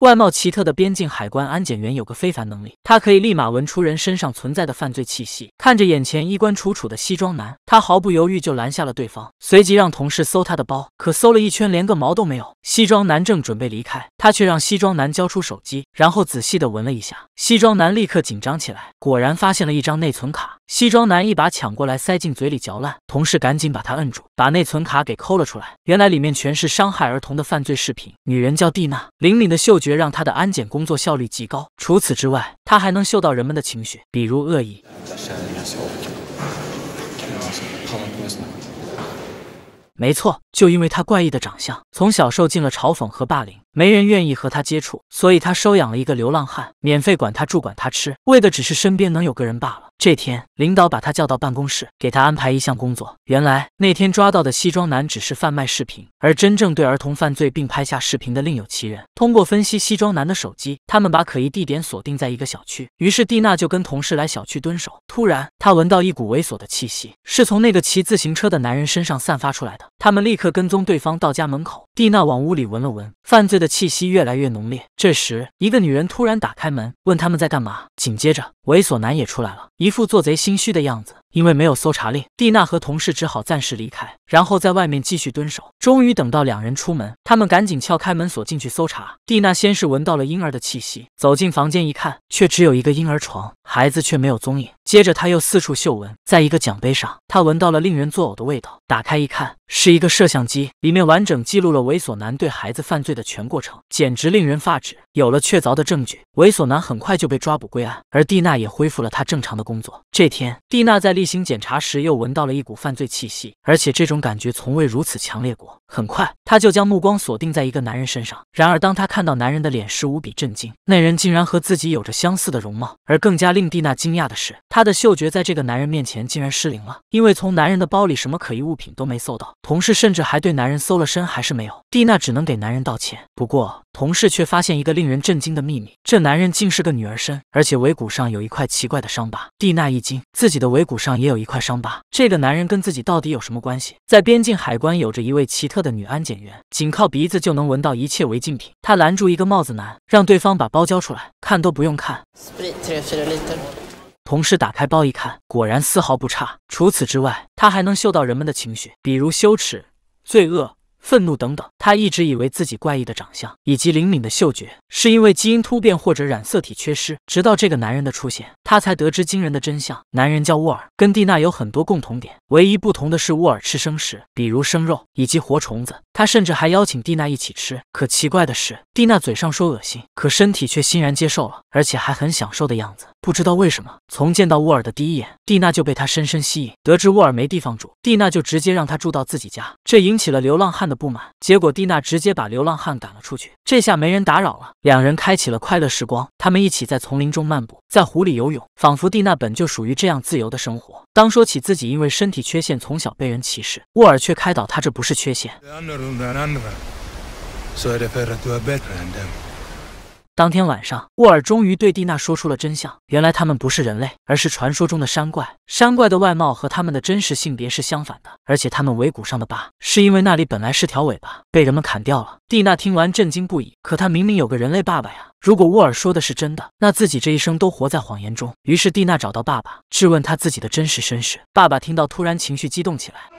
外貌奇特的边境海关安检员有个非凡能力，他可以立马闻出人身上存在的犯罪气息。看着眼前衣冠楚楚的西装男，他毫不犹豫就拦下了对方，随即让同事搜他的包。可搜了一圈，连个毛都没有。西装男正准备离开，他却让西装男交出手机，然后仔细的闻了一下。西装男立刻紧张起来，果然发现了一张内存卡。西装男一把抢过来，塞进嘴里嚼烂。同事赶紧把他摁住，把内存卡给抠了出来。原来里面全是伤害儿童的犯罪视频。女人叫蒂娜，灵敏的嗅觉让她的安检工作效率极高。除此之外，她还能嗅到人们的情绪，比如恶意。没错，就因为她怪异的长相，从小受尽了嘲讽和霸凌。没人愿意和他接触，所以他收养了一个流浪汉，免费管他住，管他吃，为的只是身边能有个人罢了。这天，领导把他叫到办公室，给他安排一项工作。原来那天抓到的西装男只是贩卖视频，而真正对儿童犯罪并拍下视频的另有其人。通过分析西装男的手机，他们把可疑地点锁定在一个小区。于是蒂娜就跟同事来小区蹲守。突然，他闻到一股猥琐的气息，是从那个骑自行车的男人身上散发出来的。他们立刻跟踪对方到家门口。蒂娜往屋里闻了闻，犯罪的气息越来越浓烈。这时，一个女人突然打开门，问他们在干嘛。紧接着，猥琐男也出来了，一副做贼心虚的样子。因为没有搜查令，蒂娜和同事只好暂时离开，然后在外面继续蹲守。终于等到两人出门，他们赶紧撬开门锁进去搜查。蒂娜先是闻到了婴儿的气息，走进房间一看，却只有一个婴儿床，孩子却没有踪影。接着，他又四。四处嗅闻，在一个奖杯上，他闻到了令人作呕的味道。打开一看。是一个摄像机，里面完整记录了猥琐男对孩子犯罪的全过程，简直令人发指。有了确凿的证据，猥琐男很快就被抓捕归案，而蒂娜也恢复了她正常的工作。这天，蒂娜在例行检查时又闻到了一股犯罪气息，而且这种感觉从未如此强烈过。很快，她就将目光锁定在一个男人身上。然而，当她看到男人的脸时，无比震惊，那人竟然和自己有着相似的容貌。而更加令蒂娜惊讶的是，她的嗅觉在这个男人面前竟然失灵了，因为从男人的包里什么可疑物品都没搜到。同事甚至还对男人搜了身，还是没有。蒂娜只能给男人道歉。不过，同事却发现一个令人震惊的秘密：这男人竟是个女儿身，而且尾骨上有一块奇怪的伤疤。蒂娜一惊，自己的尾骨上也有一块伤疤。这个男人跟自己到底有什么关系？在边境海关，有着一位奇特的女安检员，仅靠鼻子就能闻到一切违禁品。她拦住一个帽子男，让对方把包交出来，看都不用看。同事打开包一看，果然丝毫不差。除此之外，他还能嗅到人们的情绪，比如羞耻、罪恶。愤怒等等，他一直以为自己怪异的长相以及灵敏的嗅觉，是因为基因突变或者染色体缺失。直到这个男人的出现，他才得知惊人的真相。男人叫沃尔，跟蒂娜有很多共同点，唯一不同的是沃尔吃生食，比如生肉以及活虫子。他甚至还邀请蒂娜一起吃。可奇怪的是，蒂娜嘴上说恶心，可身体却欣然接受了，而且还很享受的样子。不知道为什么，从见到沃尔的第一眼，蒂娜就被他深深吸引。得知沃尔没地方住，蒂娜就直接让他住到自己家，这引起了流浪汉的。不满，结果蒂娜直接把流浪汉赶了出去。这下没人打扰了，两人开启了快乐时光。他们一起在丛林中漫步，在湖里游泳，仿佛蒂娜本就属于这样自由的生活。当说起自己因为身体缺陷从小被人歧视，沃尔却开导他这不是缺陷。当天晚上，沃尔终于对蒂娜说出了真相。原来他们不是人类，而是传说中的山怪。山怪的外貌和他们的真实性别是相反的，而且他们尾骨上的疤，是因为那里本来是条尾巴，被人们砍掉了。蒂娜听完震惊不已，可她明明有个人类爸爸呀！如果沃尔说的是真的，那自己这一生都活在谎言中。于是蒂娜找到爸爸，质问他自己的真实身世。爸爸听到，突然情绪激动起来。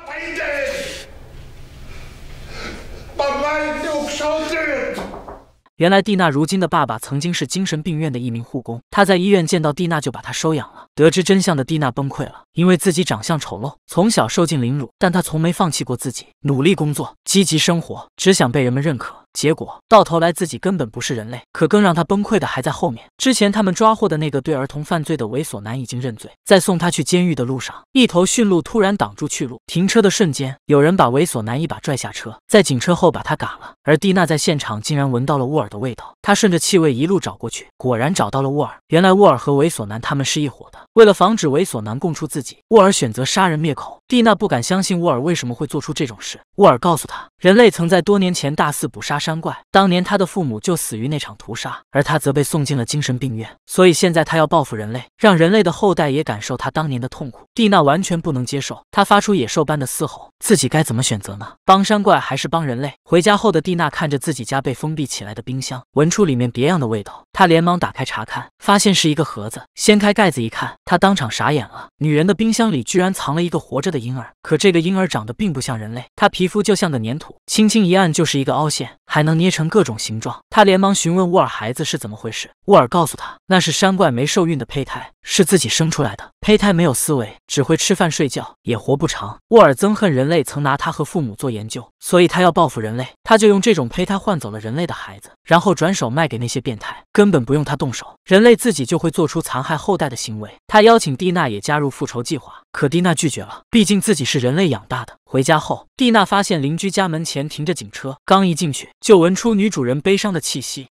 原来蒂娜如今的爸爸曾经是精神病院的一名护工，他在医院见到蒂娜就把她收养了。得知真相的蒂娜崩溃了，因为自己长相丑陋，从小受尽凌辱，但她从没放弃过自己，努力工作，积极生活，只想被人们认可。结果到头来自己根本不是人类，可更让他崩溃的还在后面。之前他们抓获的那个对儿童犯罪的猥琐男已经认罪，在送他去监狱的路上，一头驯鹿突然挡住去路，停车的瞬间，有人把猥琐男一把拽下车，在警车后把他嘎了。而蒂娜在现场竟然闻到了沃尔的味道，她顺着气味一路找过去，果然找到了沃尔。原来沃尔和猥琐男他们是一伙的，为了防止猥琐男供出自己，沃尔选择杀人灭口。蒂娜不敢相信沃尔为什么会做出这种事，沃尔告诉他，人类曾在多年前大肆捕杀。山怪当年他的父母就死于那场屠杀，而他则被送进了精神病院，所以现在他要报复人类，让人类的后代也感受他当年的痛苦。蒂娜完全不能接受，她发出野兽般的嘶吼，自己该怎么选择呢？帮山怪还是帮人类？回家后的蒂娜看着自己家被封闭起来的冰箱，闻出里面别样的味道，她连忙打开查看，发现是一个盒子，掀开盖子一看，她当场傻眼了，女人的冰箱里居然藏了一个活着的婴儿，可这个婴儿长得并不像人类，他皮肤就像个粘土，轻轻一按就是一个凹陷。还能捏成各种形状，他连忙询问沃尔孩子是怎么回事。沃尔告诉他，那是山怪没受孕的胚胎，是自己生出来的。胚胎没有思维，只会吃饭睡觉，也活不长。沃尔憎恨人类曾拿他和父母做研究，所以他要报复人类，他就用这种胚胎换走了人类的孩子，然后转手卖给那些变态，根本不用他动手，人类自己就会做出残害后代的行为。他邀请蒂娜也加入复仇计划。可蒂娜拒绝了，毕竟自己是人类养大的。回家后，蒂娜发现邻居家门前停着警车，刚一进去就闻出女主人悲伤的气息。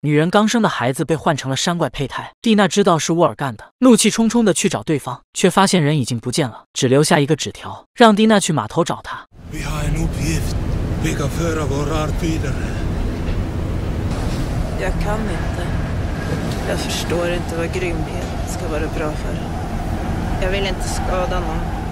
女人刚生的孩子被换成了山怪胚胎，蒂娜知道是沃尔干的，怒气冲冲地去找对方，却发现人已经不见了，只留下一个纸条，让蒂娜去码头找他。Jag kan inte. Jag förstår inte vad grymhet ska vara bra för. Jag vill inte skada någon.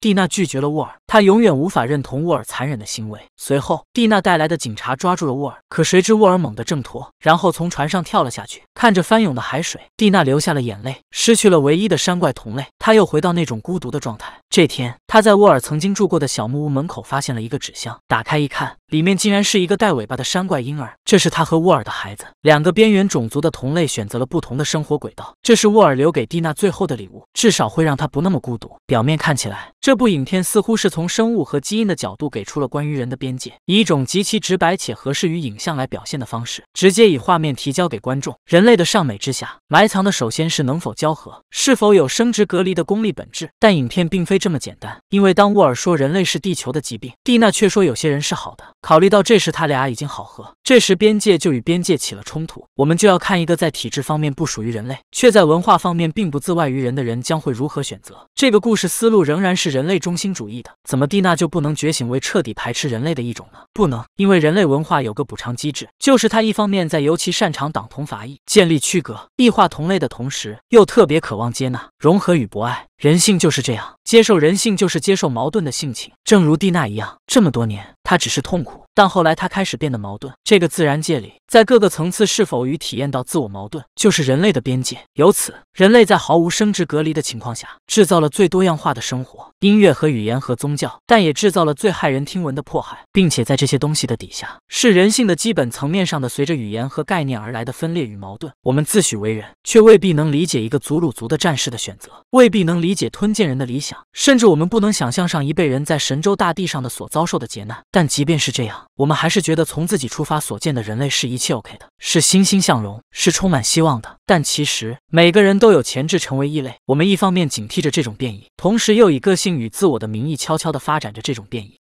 蒂娜拒绝了沃尔，他永远无法认同沃尔残忍的行为。随后，蒂娜带来的警察抓住了沃尔，可谁知沃尔猛地挣脱，然后从船上跳了下去。看着翻涌的海水，蒂娜流下了眼泪，失去了唯一的山怪同类，他又回到那种孤独的状态。这天，他在沃尔曾经住过的小木屋门口发现了一个纸箱，打开一看，里面竟然是一个带尾巴的山怪婴儿，这是他和沃尔的孩子。两个边缘种族的同类选择了不同的生活轨道，这是沃尔留给蒂娜最后的礼物，至少会让他不那么孤独。表面看起来，这部影片似乎是从从生物和基因的角度给出了关于人的边界，以一种极其直白且合适于影像来表现的方式，直接以画面提交给观众。人类的尚美之下，埋藏的首先是能否交合，是否有生殖隔离的功利本质。但影片并非这么简单，因为当沃尔说人类是地球的疾病，蒂娜却说有些人是好的。考虑到这时他俩已经好合，这时边界就与边界起了冲突。我们就要看一个在体制方面不属于人类，却在文化方面并不自外于人的人将会如何选择。这个故事思路仍然是人类中心主义的。怎么，蒂娜就不能觉醒为彻底排斥人类的一种呢？不能，因为人类文化有个补偿机制，就是它一方面在尤其擅长党同伐异、建立区隔、异化同类的同时，又特别渴望接纳、融合与博爱。人性就是这样，接受人性就是接受矛盾的性情，正如蒂娜一样，这么多年，她只是痛苦，但后来她开始变得矛盾。这个自然界里，在各个层次是否与体验到自我矛盾，就是人类的边界。由此，人类在毫无生殖隔离的情况下，制造了最多样化的生活、音乐和语言和宗教，但也制造了最骇人听闻的迫害，并且在这些东西的底下，是人性的基本层面上的，随着语言和概念而来的分裂与矛盾。我们自诩为人，却未必能理解一个祖鲁族的战士的选择，未必能理。理解吞剑人的理想，甚至我们不能想象上一辈人在神州大地上的所遭受的劫难。但即便是这样，我们还是觉得从自己出发所见的人类是一切 OK 的，是欣欣向荣，是充满希望的。但其实每个人都有潜质成为异类。我们一方面警惕着这种变异，同时又以个性与自我的名义悄悄地发展着这种变异。